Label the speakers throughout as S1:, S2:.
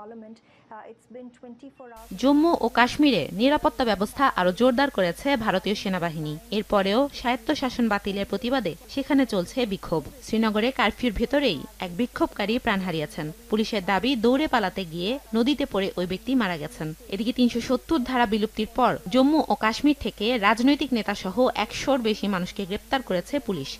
S1: Uh, Jammu ও কাশ্মীরে নিরাপত্তা ব্যবস্থা আরও জোরদার করেছে ভারতীয় সেনাবাহিনী এরপরেও স্বায়ত্তশাসন বাতিলের প্রতিবাদে সেখানে চলছে বিক্ষোভ শ্রীনগরে কারফিউর ভেতরেই এক বিক্ষোভকারী প্রাণ হারিয়েছেন পুলিশের দাবি দৌড়ে পালাতে গিয়ে নদীতে পড়ে ওই ব্যক্তি মারা গেছেন এদিকে তিনশো সত্তর ধারা বিলুপ্তির পর জম্মু ও কাশ্মীর থেকে রাজনৈতিক নেতাসহ একশোর বেশি মানুষকে গ্রেপ্তার করেছে পুলিশ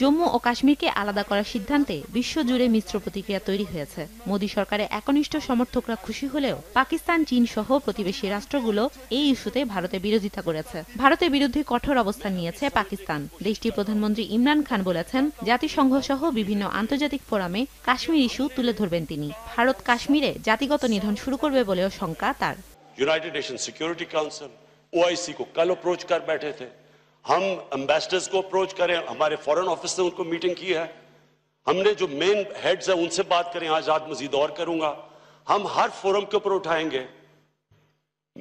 S1: জম্মু ও কাশ্মীরকে আলাদা করার সিদ্ধান্তে বিশ্বজুড়ে মিশ্র প্রতিক্রিয়া তৈরি হয়েছে মোদী সরকারের একনিষ্ঠ সমর্থকরা খুশি হলেও পাকিস্তান চীন সহ প্রতিবেশী রাষ্ট্রগুলো এই ইস্যুতে ভারতের বিরোধিতা করেছে ভারতের বিরুদ্ধে কঠোর অবস্থান নিয়েছে পাকিস্তান দেশটির প্রধানমন্ত্রী ইমরান খান বলেছেন জাতিসংঘ সহ বিভিন্ন আন্তর্জাতিক ফোরামে কাশ্মীর ইস্যু তুলে ধরবেন তিনি ভারত কাশ্মীরে জাতিগত নিধন শুরু করবে বলেও শঙ্কা তার
S2: United Nation Security Council OIC কো কাল অ্যাপ্রোচ কর बैठे थे हम एम्बेसडर्स को अप्रोच करें हमारे फॉरेन ऑफिस ने उनको मीटिंग की है हमने जो मेन हेड्स हैं उनसे बात करें आज आज मजीद और करूंगा हम हर फोरम के ऊपर उठाएंगे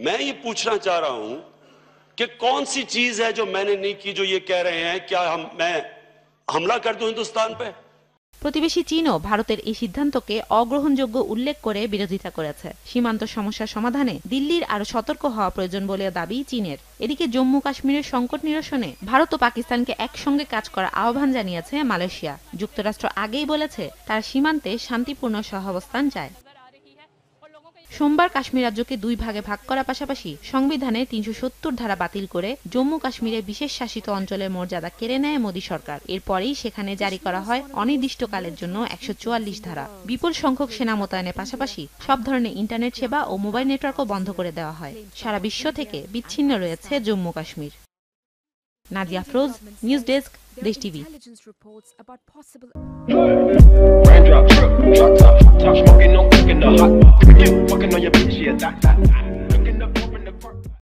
S2: मैं ये पूछना चाह रहा हूं कि कौन सी चीज है जो मैंने नहीं की जो ये कह रहे हैं क्या हम मैं हमला कर दू हिंदुस्तान पर
S1: প্রতিবেশী চীনও ভারতের এই সিদ্ধান্তকে অগ্রহণযোগ্য উল্লেখ করে বিরোধিতা করেছে সীমান্ত সমস্যা সমাধানে দিল্লির আরও সতর্ক হওয়া প্রয়োজন বলে দাবি চীনের এদিকে জম্মু কাশ্মীরের সংকট নিরসনে ভারত ও পাকিস্তানকে একসঙ্গে কাজ করার আহ্বান জানিয়েছে মালয়েশিয়া যুক্তরাষ্ট্র আগেই বলেছে তার সীমান্তে শান্তিপূর্ণ সহাবস্থান চায় সোমবার কাশ্মীর রাজ্যকে দুই ভাগে ভাগ করার পাশাপাশি সংবিধানে তিনশো সত্তর ধারা বাতিল করে জম্মু কাশ্মীরে বিশেষ শাসিত অঞ্চলের মর্যাদা কেড়ে নেয় মোদী সরকার এরপরেই সেখানে জারি করা হয় অনির্দিষ্টকালের জন্য একশো ধারা বিপুল সংখ্যক সেনা মোতায়েনের পাশাপাশি সব ধরনের ইন্টারনেট সেবা ও মোবাইল নেটওয়ার্কও বন্ধ করে দেওয়া হয় সারা বিশ্ব থেকে বিচ্ছিন্ন রয়েছে Jammu Kashmir Nadia Feroz news desk Desh TV you. Fucking on your bitch, yeah, that, that, that.